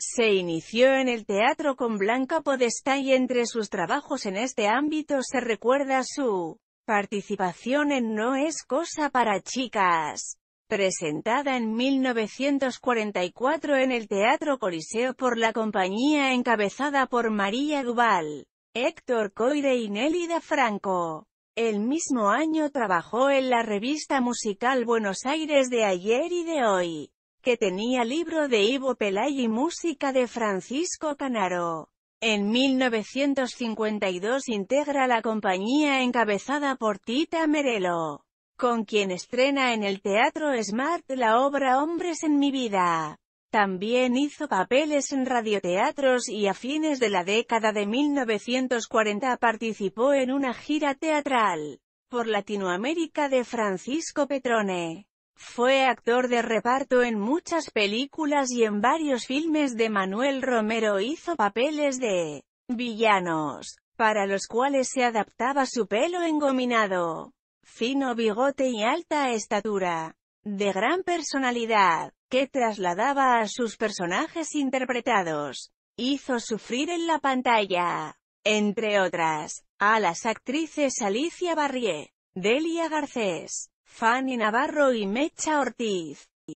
Se inició en el teatro con Blanca Podestá y entre sus trabajos en este ámbito se recuerda su participación en No es cosa para chicas, presentada en 1944 en el Teatro Coliseo por la compañía encabezada por María Duval, Héctor Coire y Nélida Franco. El mismo año trabajó en la revista musical Buenos Aires de ayer y de hoy que tenía libro de Ivo Pelay y música de Francisco Canaro. En 1952 integra la compañía encabezada por Tita Merelo, con quien estrena en el Teatro Smart la obra Hombres en mi vida. También hizo papeles en radioteatros y a fines de la década de 1940 participó en una gira teatral por Latinoamérica de Francisco Petrone. Fue actor de reparto en muchas películas y en varios filmes de Manuel Romero hizo papeles de villanos, para los cuales se adaptaba su pelo engominado, fino bigote y alta estatura, de gran personalidad, que trasladaba a sus personajes interpretados. Hizo sufrir en la pantalla, entre otras, a las actrices Alicia Barrié, Delia Garcés, Fanny Navarro y Mecha Ortiz.